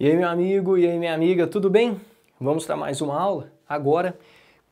E aí, meu amigo, e aí, minha amiga, tudo bem? Vamos para mais uma aula agora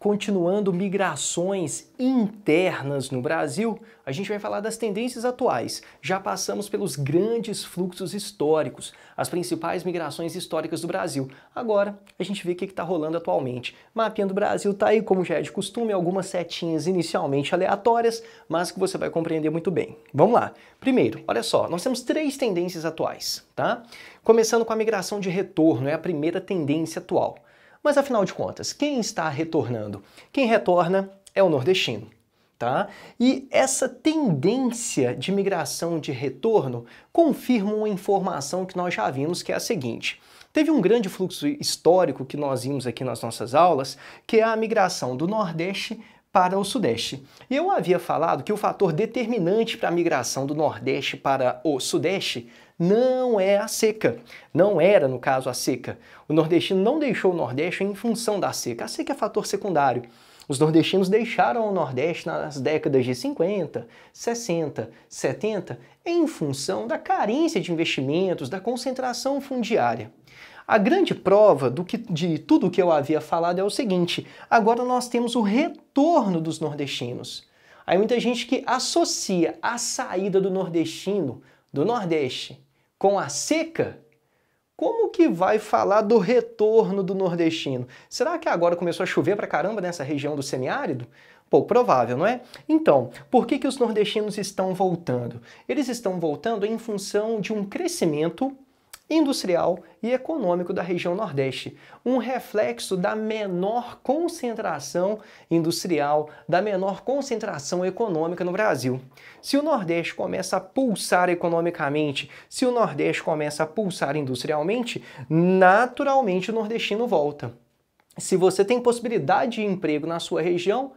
continuando migrações internas no Brasil, a gente vai falar das tendências atuais. Já passamos pelos grandes fluxos históricos, as principais migrações históricas do Brasil. Agora a gente vê o que está rolando atualmente. Mapeando o Brasil está aí, como já é de costume, algumas setinhas inicialmente aleatórias, mas que você vai compreender muito bem. Vamos lá. Primeiro, olha só, nós temos três tendências atuais, tá? Começando com a migração de retorno, é a primeira tendência atual. Mas afinal de contas, quem está retornando? Quem retorna é o nordestino. Tá? E essa tendência de migração de retorno confirma uma informação que nós já vimos, que é a seguinte. Teve um grande fluxo histórico que nós vimos aqui nas nossas aulas, que é a migração do Nordeste para o Sudeste. E eu havia falado que o fator determinante para a migração do Nordeste para o Sudeste não é a seca. Não era, no caso, a seca. O nordestino não deixou o Nordeste em função da seca. A seca é fator secundário. Os nordestinos deixaram o Nordeste nas décadas de 50, 60, 70 em função da carência de investimentos, da concentração fundiária. A grande prova que, de tudo o que eu havia falado é o seguinte: agora nós temos o retorno dos nordestinos. Há muita gente que associa a saída do nordestino do Nordeste com a seca, como que vai falar do retorno do nordestino? Será que agora começou a chover pra caramba nessa região do semiárido? Pô, provável, não é? Então, por que, que os nordestinos estão voltando? Eles estão voltando em função de um crescimento industrial e econômico da região Nordeste, um reflexo da menor concentração industrial, da menor concentração econômica no Brasil. Se o Nordeste começa a pulsar economicamente, se o Nordeste começa a pulsar industrialmente, naturalmente o nordestino volta. Se você tem possibilidade de emprego na sua região,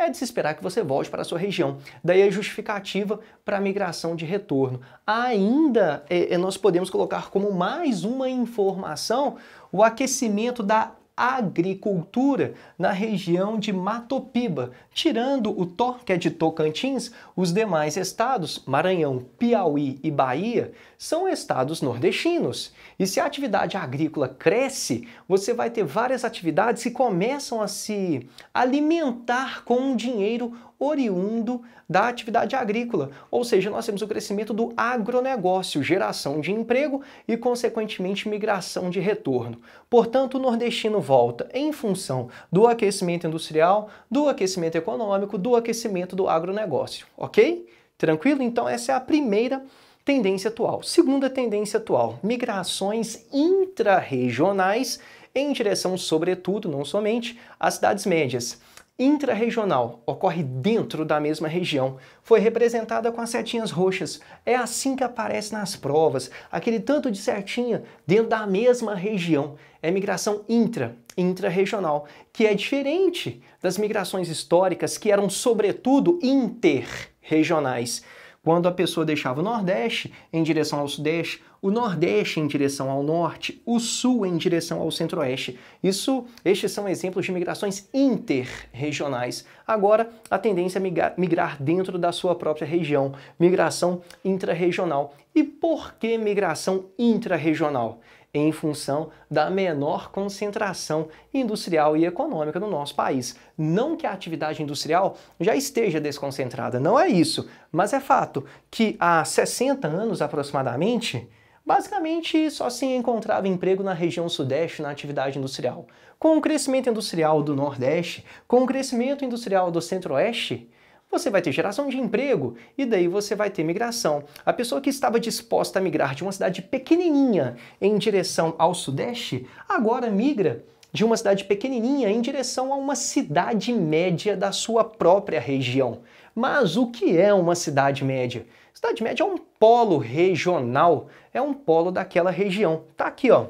é de se esperar que você volte para a sua região. Daí a é justificativa para a migração de retorno. Ainda é, é, nós podemos colocar como mais uma informação o aquecimento da agricultura na região de Matopiba. Tirando o Torque de Tocantins, os demais estados, Maranhão, Piauí e Bahia, são estados nordestinos. E se a atividade agrícola cresce, você vai ter várias atividades que começam a se alimentar com o dinheiro oriundo da atividade agrícola. Ou seja, nós temos o crescimento do agronegócio, geração de emprego e, consequentemente, migração de retorno. Portanto, o nordestino volta em função do aquecimento industrial, do aquecimento econômico, do aquecimento do agronegócio, ok? Tranquilo? Então, essa é a primeira tendência atual. Segunda tendência atual: migrações intrarregionais em direção, sobretudo, não somente, às cidades médias. Intra-regional ocorre dentro da mesma região. Foi representada com as setinhas roxas. É assim que aparece nas provas, aquele tanto de setinha dentro da mesma região. É migração intra, intra-regional, que é diferente das migrações históricas que eram sobretudo inter-regionais. Quando a pessoa deixava o Nordeste em direção ao Sudeste, o Nordeste em direção ao Norte, o Sul em direção ao Centro-Oeste. Isso, estes são exemplos de migrações interregionais. Agora, a tendência é migrar, migrar dentro da sua própria região, migração intrarregional. E por que migração intrarregional? em função da menor concentração industrial e econômica no nosso país. Não que a atividade industrial já esteja desconcentrada, não é isso, mas é fato que há 60 anos aproximadamente, Basicamente, só se encontrava emprego na região sudeste na atividade industrial. Com o crescimento industrial do Nordeste, com o crescimento industrial do Centro-Oeste, você vai ter geração de emprego e daí você vai ter migração. A pessoa que estava disposta a migrar de uma cidade pequenininha em direção ao sudeste, agora migra de uma cidade pequenininha em direção a uma cidade média da sua própria região. Mas o que é uma cidade média? Cidade Média é um polo regional, é um polo daquela região. Tá aqui, ó.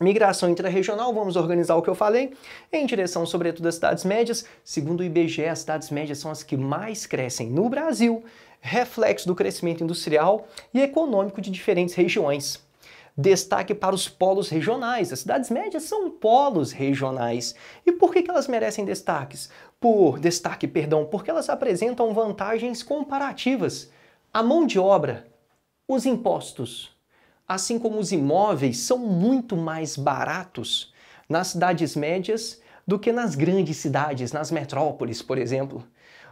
Migração intra-regional, vamos organizar o que eu falei, em direção sobretudo às cidades médias. Segundo o IBGE, as cidades médias são as que mais crescem no Brasil, reflexo do crescimento industrial e econômico de diferentes regiões destaque para os polos regionais. As cidades médias são polos regionais. E por que, elas merecem destaques? Por destaque, perdão, porque elas apresentam vantagens comparativas a mão de obra, os impostos, assim como os imóveis, são muito mais baratos nas cidades médias do que nas grandes cidades, nas metrópoles, por exemplo.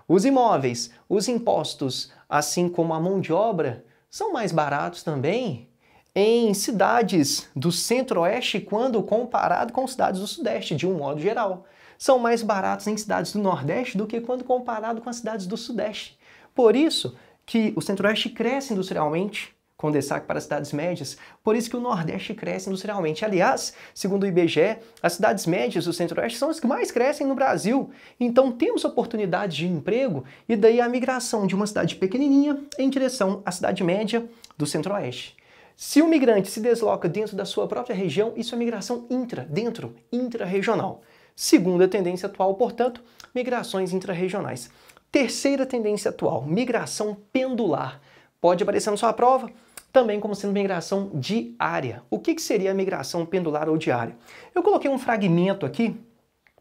Os imóveis, os impostos, assim como a mão de obra, são mais baratos também em cidades do centro-oeste quando comparado com cidades do sudeste, de um modo geral. São mais baratos em cidades do nordeste do que quando comparado com as cidades do sudeste. Por isso, que o Centro-Oeste cresce industrialmente, com destaque para as cidades médias, por isso que o Nordeste cresce industrialmente. Aliás, segundo o IBGE, as cidades médias do Centro-Oeste são as que mais crescem no Brasil. Então temos oportunidades de emprego e daí a migração de uma cidade pequenininha em direção à cidade média do Centro-Oeste. Se o migrante se desloca dentro da sua própria região, isso é migração intra, dentro, intra-regional. Segunda tendência atual, portanto, migrações intra-regionais. Terceira tendência atual, migração pendular. Pode aparecer na sua prova, também como sendo migração diária. O que, que seria a migração pendular ou diária? Eu coloquei um fragmento aqui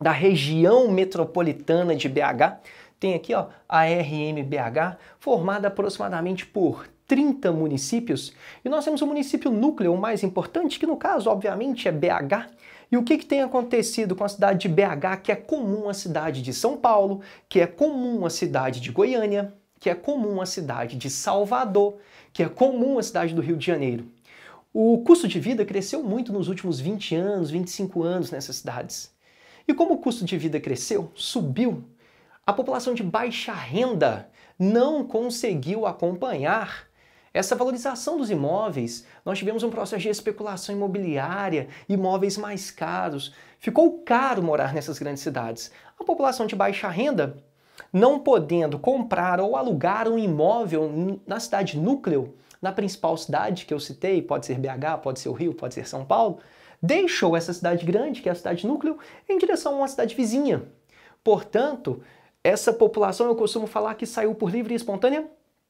da região metropolitana de BH, tem aqui ó, a RMBH, formada aproximadamente por 30 municípios, e nós temos o um município núcleo, o mais importante, que no caso, obviamente, é BH, e o que, que tem acontecido com a cidade de BH, que é comum a cidade de São Paulo, que é comum a cidade de Goiânia, que é comum a cidade de Salvador, que é comum a cidade do Rio de Janeiro? O custo de vida cresceu muito nos últimos 20 anos, 25 anos nessas cidades. E como o custo de vida cresceu, subiu, a população de baixa renda não conseguiu acompanhar essa valorização dos imóveis, nós tivemos um processo de especulação imobiliária, imóveis mais caros. Ficou caro morar nessas grandes cidades. A população de baixa renda, não podendo comprar ou alugar um imóvel na cidade núcleo, na principal cidade que eu citei, pode ser BH, pode ser o Rio, pode ser São Paulo, deixou essa cidade grande, que é a cidade núcleo, em direção a uma cidade vizinha. Portanto, essa população, eu costumo falar que saiu por livre e espontânea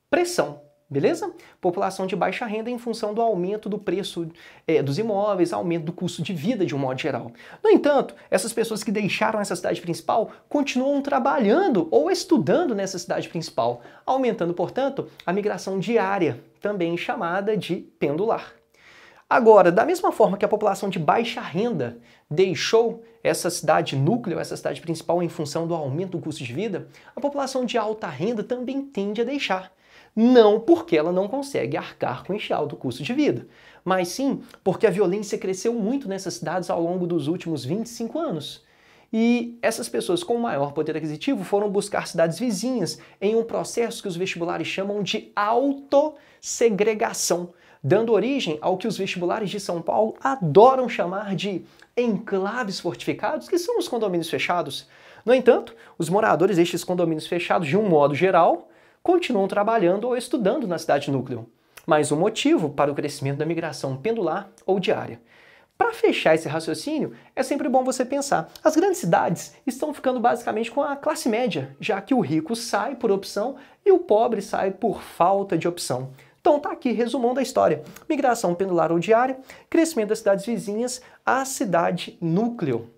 pressão. Beleza? População de baixa renda em função do aumento do preço é, dos imóveis, aumento do custo de vida de um modo geral. No entanto, essas pessoas que deixaram essa cidade principal continuam trabalhando ou estudando nessa cidade principal, aumentando, portanto, a migração diária, também chamada de pendular. Agora, da mesma forma que a população de baixa renda deixou essa cidade núcleo, essa cidade principal, em função do aumento do custo de vida, a população de alta renda também tende a deixar. Não porque ela não consegue arcar com o enxal do custo de vida, mas sim porque a violência cresceu muito nessas cidades ao longo dos últimos 25 anos. E essas pessoas com maior poder aquisitivo foram buscar cidades vizinhas em um processo que os vestibulares chamam de autossegregação, dando origem ao que os vestibulares de São Paulo adoram chamar de enclaves fortificados, que são os condomínios fechados. No entanto, os moradores destes condomínios fechados, de um modo geral, continuam trabalhando ou estudando na cidade núcleo, mas o um motivo para o crescimento da migração pendular ou diária. Para fechar esse raciocínio, é sempre bom você pensar. As grandes cidades estão ficando basicamente com a classe média, já que o rico sai por opção e o pobre sai por falta de opção. Então tá aqui, resumão a história. Migração pendular ou diária, crescimento das cidades vizinhas à cidade núcleo.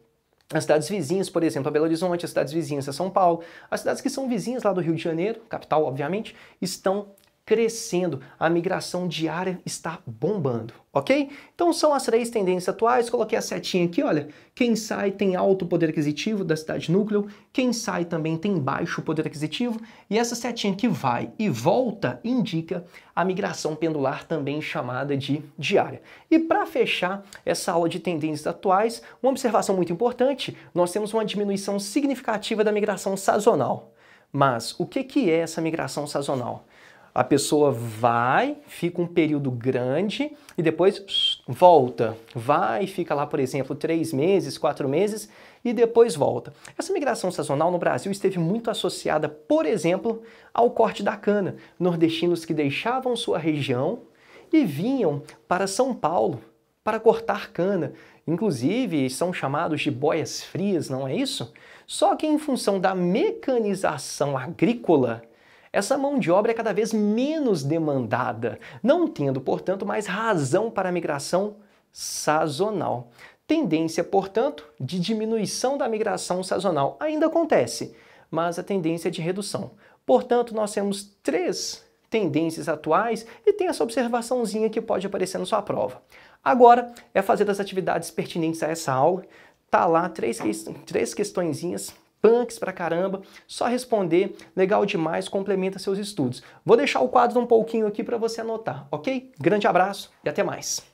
As cidades vizinhas, por exemplo, a Belo Horizonte, as cidades vizinhas a São Paulo, as cidades que são vizinhas lá do Rio de Janeiro, capital, obviamente, estão crescendo, a migração diária está bombando, ok? Então são as três tendências atuais, coloquei a setinha aqui, olha, quem sai tem alto poder aquisitivo da cidade núcleo, quem sai também tem baixo poder aquisitivo, e essa setinha que vai e volta indica a migração pendular também chamada de diária. E para fechar essa aula de tendências atuais, uma observação muito importante, nós temos uma diminuição significativa da migração sazonal. Mas o que, que é essa migração sazonal? A pessoa vai, fica um período grande e depois volta. Vai, fica lá, por exemplo, três meses, quatro meses e depois volta. Essa migração sazonal no Brasil esteve muito associada, por exemplo, ao corte da cana. Nordestinos que deixavam sua região e vinham para São Paulo para cortar cana. Inclusive, são chamados de boias frias, não é isso? Só que em função da mecanização agrícola, essa mão de obra é cada vez menos demandada, não tendo, portanto, mais razão para a migração sazonal. Tendência, portanto, de diminuição da migração sazonal ainda acontece, mas a tendência é de redução. Portanto, nós temos três tendências atuais e tem essa observaçãozinha que pode aparecer na sua prova. Agora é fazer as atividades pertinentes a essa aula. Tá lá três, três questõezinhas punks pra caramba, só responder, legal demais, complementa seus estudos. Vou deixar o quadro um pouquinho aqui para você anotar, ok? Grande abraço e até mais!